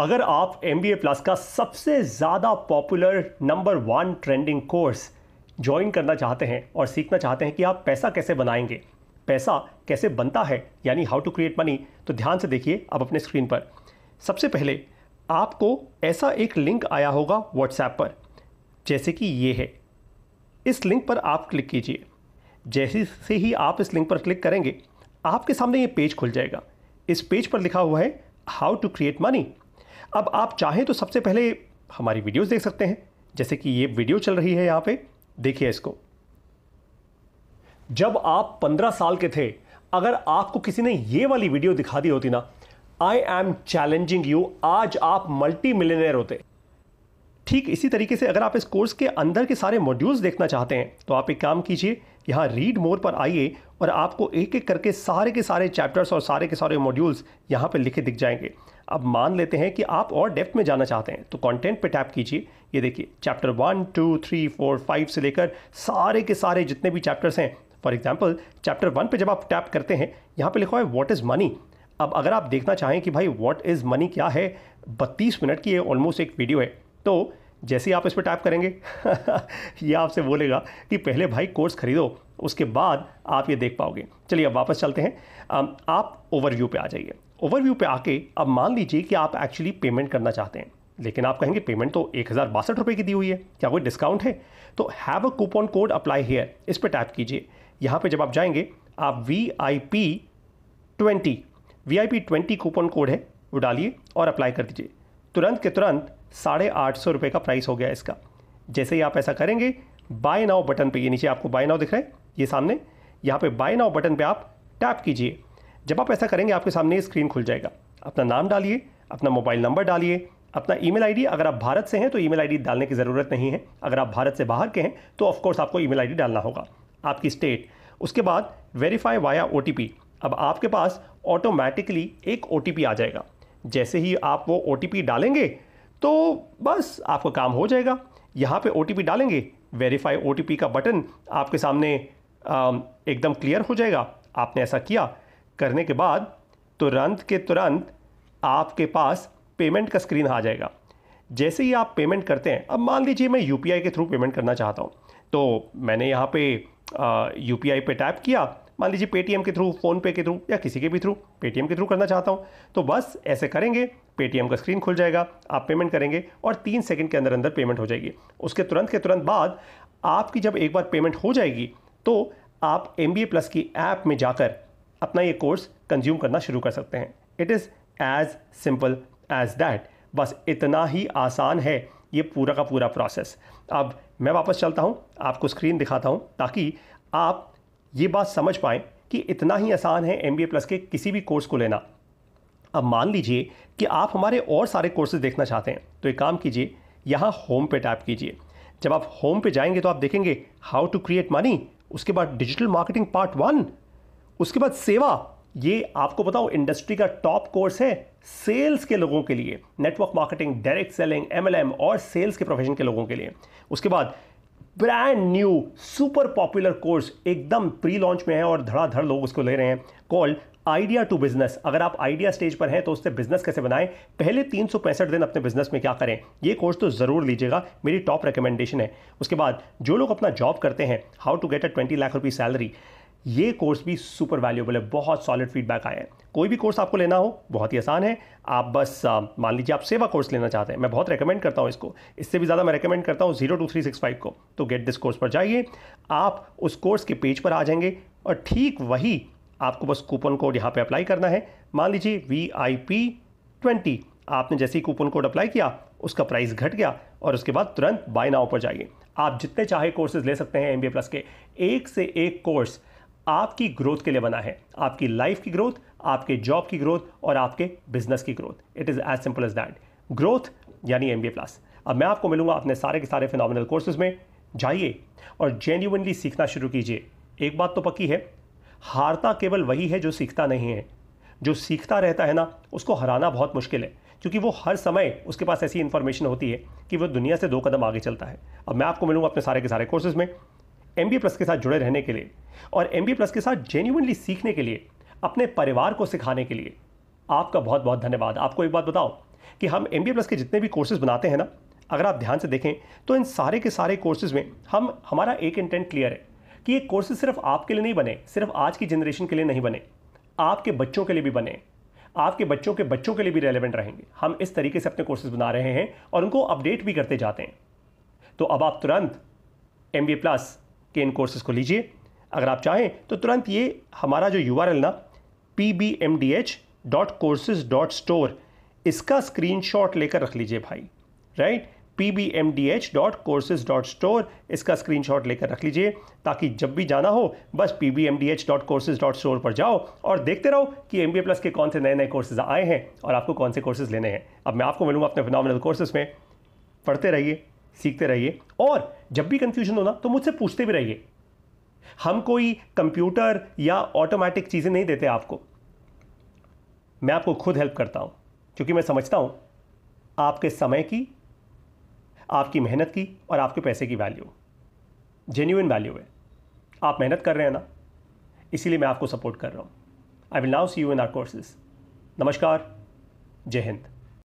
अगर आप M B ए plus का सबसे ज़्यादा popular number one trending course join करना चाहते हैं और सीखना चाहते हैं कि आप पैसा कैसे बनाएंगे पैसा कैसे बनता है यानी हाउ टू क्रिएट मनी तो ध्यान से देखिए आप अपने स्क्रीन पर सबसे पहले आपको ऐसा एक लिंक आया होगा व्हाट्सएप पर जैसे कि ये है इस लिंक पर आप क्लिक कीजिए जैसे से ही आप इस लिंक पर क्लिक करेंगे आपके सामने ये पेज खुल जाएगा इस पेज पर लिखा हुआ है हाउ टू क्रिएट मनी अब आप चाहें तो सबसे पहले हमारी वीडियोस देख सकते हैं जैसे कि ये वीडियो चल रही है यहाँ पे देखिए इसको जब आप 15 साल के थे अगर आपको किसी ने ये वाली वीडियो दिखा दी होती ना आई एम चैलेंजिंग यू आज आप मल्टी मिलेनियर होते ठीक इसी तरीके से अगर आप इस कोर्स के अंदर के सारे मॉड्यूल्स देखना चाहते हैं तो आप एक काम कीजिए यहाँ रीड मोर पर आइए और आपको एक एक करके सारे के सारे चैप्टर्स और सारे के सारे मॉड्यूल्स यहाँ पर लिखे दिख जाएंगे अब मान लेते हैं कि आप और डेप्थ में जाना चाहते हैं तो कंटेंट पे टैप कीजिए ये देखिए chapter one two three four five से लेकर सारे के सारे जितने भी चैप्टर्स हैं फॉर एग्जाम्पल चैप्टर वन पे जब आप टैप करते हैं यहाँ पे लिखा है व्हाट इज़ मनी अब अगर आप देखना चाहें कि भाई व्हाट इज़ मनी क्या है बत्तीस मिनट की ये ऑलमोस्ट एक वीडियो है तो जैसे ही आप इस पर टाइप करेंगे ये आपसे बोलेगा कि पहले भाई कोर्स खरीदो उसके बाद आप ये देख पाओगे चलिए अब वापस चलते हैं आप ओवरव्यू पे आ जाइए ओवरव्यू पे आके अब मान लीजिए कि आप एक्चुअली पेमेंट करना चाहते हैं लेकिन आप कहेंगे पेमेंट तो एक हज़ार बासठ रुपये की दी हुई है क्या कोई डिस्काउंट है तो have a coupon code apply here इस पर टाइप कीजिए यहाँ पर जब आप जाएंगे आप V I P twenty V I P twenty coupon code है वो डालिए और अप्लाई कर दीजिए तुरंत के तुरंत साढ़े आठ सौ रुपये का प्राइस हो गया इसका जैसे ही आप ऐसा करेंगे बाय नाउ बटन पे ये नीचे आपको बाय नाउ दिख रहा है ये सामने यहाँ पे बाय नाउ बटन पे आप टैप कीजिए जब आप ऐसा करेंगे आपके सामने स्क्रीन खुल जाएगा अपना नाम डालिए अपना मोबाइल नंबर डालिए अपना ईमेल आईडी अगर आप भारत से हैं तो ईमेल आईडी डालने की ज़रूरत नहीं है अगर आप भारत से बाहर के हैं तो ऑफकोर्स आपको ईमेल आईडी डालना होगा आपकी स्टेट उसके बाद वेरीफाई वाया ओ अब आपके पास ऑटोमेटिकली एक ओ आ जाएगा जैसे ही आप वो ओ डालेंगे तो बस आपका काम हो जाएगा यहाँ पे ओ डालेंगे वेरीफाई ओ का बटन आपके सामने एकदम क्लियर हो जाएगा आपने ऐसा किया करने के बाद तुरंत के तुरंत आपके पास पेमेंट का स्क्रीन आ जाएगा जैसे ही आप पेमेंट करते हैं अब मान लीजिए मैं यू के थ्रू पेमेंट करना चाहता हूँ तो मैंने यहाँ पे यू पे टैप किया मान लीजिए पेटीएम के थ्रू फ़ोनपे के थ्रू या किसी के भी थ्रू पेटीएम के थ्रू करना चाहता हूँ तो बस ऐसे करेंगे पेटीएम का स्क्रीन खुल जाएगा आप पेमेंट करेंगे और तीन सेकेंड के अंदर अंदर पेमेंट हो जाएगी उसके तुरंत के तुरंत बाद आपकी जब एक बार पेमेंट हो जाएगी तो आप एम बी प्लस की ऐप में जाकर अपना ये कोर्स कंज्यूम करना शुरू कर सकते हैं it is as simple as that बस इतना ही आसान है ये पूरा का पूरा प्रोसेस अब मैं वापस चलता हूँ आपको स्क्रीन दिखाता हूँ ताकि आप ये बात समझ पाएं कि इतना ही आसान है एम बी ए प्लस के किसी भी कोर्स को लेना अब मान लीजिए कि आप हमारे और सारे कोर्सेज देखना चाहते हैं तो एक काम कीजिए यहाँ होम पे टैप कीजिए जब आप होम पे जाएंगे तो आप देखेंगे हाउ टू क्रिएट मनी उसके बाद डिजिटल मार्केटिंग पार्ट वन उसके बाद सेवा ये आपको बताओ इंडस्ट्री का टॉप कोर्स है सेल्स के लोगों के लिए network marketing direct selling MLM और सेल्स के प्रोफेशन के लोगों के लिए उसके बाद brand new super popular course एकदम प्री लॉन्च में है और धड़ाधड़ लोग उसको ले रहे हैं कॉल्ड आइडिया टू बिजनेस अगर आप आइडिया स्टेज पर हैं तो उससे बिजनेस कैसे बनाएं पहले तीन सौ पैंसठ दिन अपने बिजनेस में क्या करें ये कोर्स तो ज़रूर लीजिएगा मेरी टॉप रिकमेंडेशन है उसके बाद जो लोग अपना जॉब करते हैं how to get a twenty lakh rupee salary ये कोर्स भी सुपर वैल्यूबल है बहुत सॉलिड फीडबैक आया है कोई भी कोर्स आपको लेना हो बहुत ही आसान है आप बस मान लीजिए आप सेवा कोर्स लेना चाहते हैं मैं बहुत रेकमेंड करता हूँ इसको इससे भी ज़्यादा मैं रेकमेंड करता हूँ zero two three six five को तो गेट दिस कोर्स पर जाइए आप उस कोर्स के पेज पर आ जाएंगे और ठीक वही आपको बस कूपन कोड यहाँ पर अप्लाई करना है मान लीजिए वी आई पी ट्वेंटी आपने जैसे ही कूपन कोड अप्लाई किया उसका प्राइस घट गया और उसके बाद तुरंत बाय नाउ पर जाइए आप जितने चाहे कोर्सेज ले सकते हैं एम बी प्लस के एक से एक कोर्स आपकी ग्रोथ के लिए बना है आपकी लाइफ की ग्रोथ आपके जॉब की ग्रोथ और आपके बिजनेस की growth it is as simple as that growth यानी एम बी प्लस अब मैं आपको मिलूंगा अपने सारे के सारे फिनॉमिनल कोर्सेज में जाइए और जेन्यूनली सीखना शुरू कीजिए एक बात तो पक्की है हारता केवल वही है जो सीखता नहीं है जो सीखता रहता है ना उसको हराना बहुत मुश्किल है क्योंकि वो हर समय उसके पास ऐसी इन्फॉर्मेशन होती है कि वो दुनिया से दो कदम आगे चलता है अब मैं आपको मिलूंगा अपने सारे के सारे कोर्सेज में एम बी प्लस के साथ जुड़े रहने के लिए और एम बी प्लस के साथ जेन्यूनली सीखने के लिए अपने परिवार को सिखाने के लिए आपका बहुत बहुत धन्यवाद आपको एक बात बताओ कि हम एम बी प्लस के जितने भी कोर्सेज बनाते हैं ना अगर आप ध्यान से देखें तो इन सारे के सारे कोर्सेज में हम हमारा एक इंटेंट क्लियर है कि ये कोर्सेज सिर्फ आपके लिए नहीं बने सिर्फ आज की जनरेशन के लिए नहीं बने आपके बच्चों के लिए भी बने आपके बच्चों के बच्चों के लिए भी रेलिवेंट रहेंगे हम इस तरीके से अपने कोर्सेज बना रहे हैं और उनको अपडेट भी करते जाते हैं तो अब आप तुरंत एम बी प्लस के इन कोर्सेज़ को लीजिए अगर आप चाहें तो तुरंत ये हमारा जो यू आर एल ना P B M D H dot courses dot store इसका स्क्रीन शॉट लेकर रख लीजिए भाई right P B M D H dot courses dot store इसका स्क्रीन शॉट लेकर रख लीजिए ताकि जब भी जाना हो बस P B M D H dot courses dot store पर जाओ और देखते रहो कि एम बी ए प्लस के कौन से नए नए कोर्सेज आए हैं और आपको कौन से कोर्सेज लेने हैं अब मैं आपको मिलूंगा अपने फिनल कोर्सेज में पढ़ते रहिए सीखते रहिए और जब भी कंफ्यूजन हो ना तो मुझसे पूछते भी रहिए हम कोई कंप्यूटर या ऑटोमेटिक चीज़ें नहीं देते आपको मैं आपको खुद हेल्प करता हूं क्योंकि मैं समझता हूं आपके समय की आपकी मेहनत की और आपके पैसे की वैल्यू जेन्यून वैल्यू है आप मेहनत कर रहे हैं ना इसीलिए मैं आपको सपोर्ट कर रहा हूं I will now see you in our courses नमस्कार जय हिंद